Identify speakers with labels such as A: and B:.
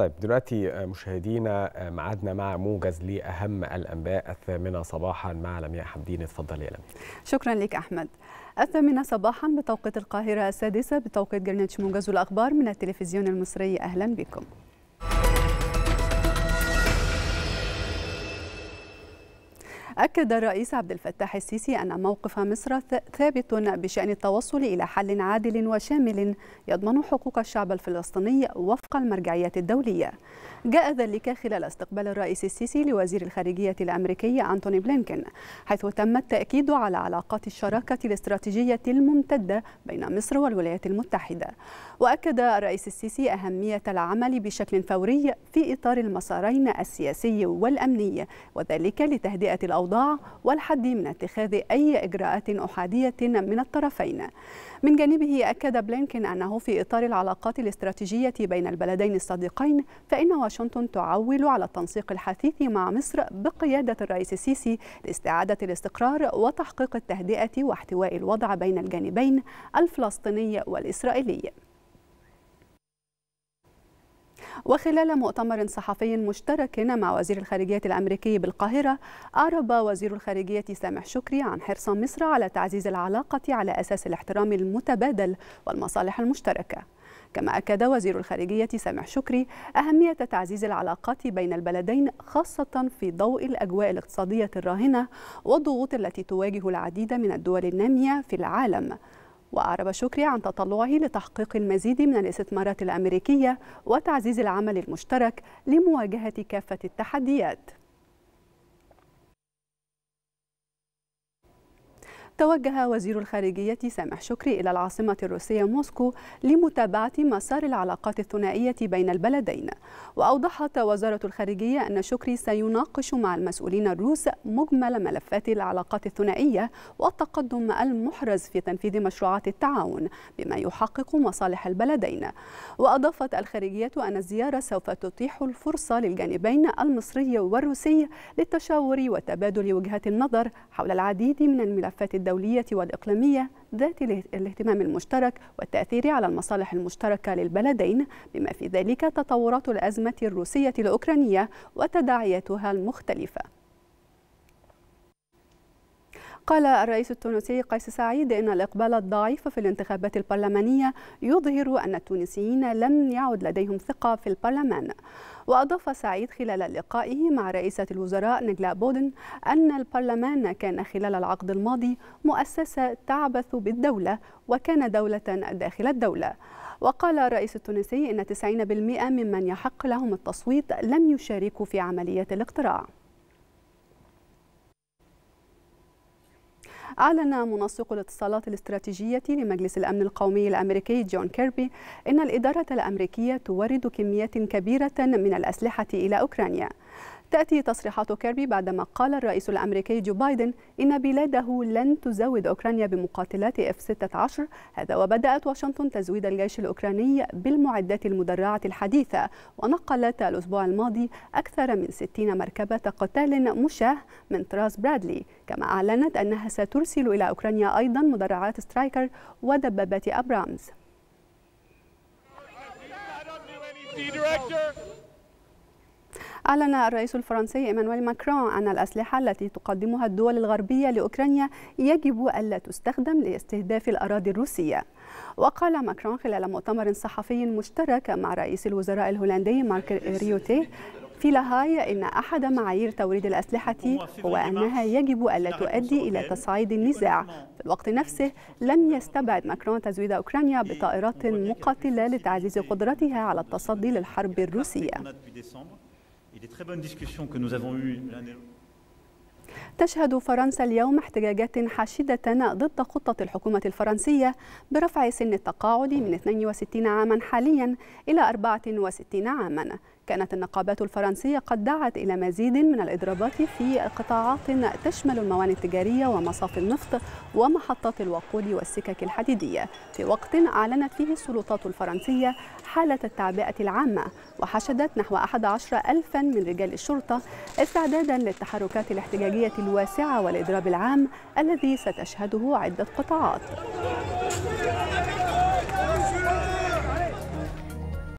A: طيب دلوقتي آه، مشاهدينا آه، ميعادنا مع موجز لأهم الأنباء الثامنة صباحا مع لمياء حمدين اتفضلي يا لمياء شكرا لك أحمد الثامنة صباحا بتوقيت القاهرة السادسة بتوقيت جرينتش موجز الأخبار من التلفزيون المصري أهلا بكم أكد الرئيس عبد الفتاح السيسي أن موقف مصر ثابت بشأن التوصل إلى حل عادل وشامل يضمن حقوق الشعب الفلسطيني وفق المرجعية الدولية جاء ذلك خلال استقبال الرئيس السيسي لوزير الخارجية الأمريكي أنتوني بلينكن حيث تم التأكيد على علاقات الشراكة الاستراتيجية الممتدة بين مصر والولايات المتحدة وأكد الرئيس السيسي أهمية العمل بشكل فوري في إطار المسارين السياسي والأمني وذلك لتهدئة الأوضاع الاوضاع والحد من اتخاذ أي إجراءات أحادية من الطرفين من جانبه أكد بلينكين أنه في إطار العلاقات الاستراتيجية بين البلدين الصديقين فإن واشنطن تعول على التنسيق الحثيث مع مصر بقيادة الرئيس السيسي لاستعادة الاستقرار وتحقيق التهدئة واحتواء الوضع بين الجانبين الفلسطيني والإسرائيلي وخلال مؤتمر صحفي مشترك مع وزير الخارجية الأمريكي بالقاهرة أعرب وزير الخارجية سامح شكري عن حرص مصر على تعزيز العلاقة على أساس الاحترام المتبادل والمصالح المشتركة كما أكد وزير الخارجية سامح شكري أهمية تعزيز العلاقات بين البلدين خاصة في ضوء الأجواء الاقتصادية الراهنة والضغوط التي تواجه العديد من الدول النامية في العالم وأعرب شكري عن تطلعه لتحقيق المزيد من الاستثمارات الأمريكية وتعزيز العمل المشترك لمواجهة كافة التحديات توجه وزير الخارجية سامح شكري إلى العاصمة الروسية موسكو لمتابعة مسار العلاقات الثنائية بين البلدين وأوضحت وزارة الخارجية أن شكري سيناقش مع المسؤولين الروس مجمل ملفات العلاقات الثنائية والتقدم المحرز في تنفيذ مشروعات التعاون بما يحقق مصالح البلدين وأضافت الخارجية أن الزيارة سوف تتيح الفرصة للجانبين المصري والروسي للتشاور وتبادل وجهات النظر حول العديد من الملفات الدولية الدولية والإقليمية ذات الاهتمام المشترك والتأثير على المصالح المشتركة للبلدين بما في ذلك تطورات الأزمة الروسية الأوكرانية وتداعياتها المختلفة قال الرئيس التونسي قيس سعيد إن الإقبال الضعيف في الانتخابات البرلمانية يظهر أن التونسيين لم يعد لديهم ثقة في البرلمان وأضاف سعيد خلال لقائه مع رئيسة الوزراء نجلاء بودن أن البرلمان كان خلال العقد الماضي مؤسسة تعبث بالدولة وكان دولة داخل الدولة وقال الرئيس التونسي إن 90% ممن يحق لهم التصويت لم يشاركوا في عملية الاقتراع أعلن منسق الاتصالات الاستراتيجية لمجلس الأمن القومي الأمريكي جون كيربي أن الإدارة الأمريكية تورد كميات كبيرة من الأسلحة إلى أوكرانيا تأتي تصريحات كيربي بعدما قال الرئيس الأمريكي جو بايدن إن بلاده لن تزود أوكرانيا بمقاتلات F-16 هذا وبدأت واشنطن تزويد الجيش الأوكراني بالمعدات المدرعة الحديثة ونقلت الأسبوع الماضي أكثر من 60 مركبة قتال مشاة من طراز برادلي كما أعلنت أنها سترسل إلى أوكرانيا أيضا مدرعات سترايكر ودبابات أبرامز أعلن الرئيس الفرنسي إيمانويل ماكرون أن الأسلحة التي تقدمها الدول الغربية لأوكرانيا يجب ألا تستخدم لاستهداف الأراضي الروسية وقال ماكرون خلال مؤتمر صحفي مشترك مع رئيس الوزراء الهولندي مارك ريوتي في لاهاي إن أحد معايير توريد الأسلحة هو أنها يجب ألا تؤدي إلى تصعيد النزاع في الوقت نفسه لم يستبعد ماكرون تزويد أوكرانيا بطائرات مقاتلة لتعزيز قدرتها على التصدي للحرب الروسية تشهد فرنسا اليوم احتجاجات حاشدة ضد خطة الحكومة الفرنسية برفع سن التقاعد من 62 عاما حاليا إلى 64 عاما كانت النقابات الفرنسية قد دعت إلى مزيد من الإضرابات في قطاعات تشمل الموانئ التجارية ومصافي النفط ومحطات الوقود والسكك الحديدية في وقت أعلنت فيه السلطات الفرنسية حالة التعبئة العامة وحشدت نحو 11 ألفا من رجال الشرطة استعدادا للتحركات الاحتجاجية الواسعة والإضراب العام الذي ستشهده عدة قطاعات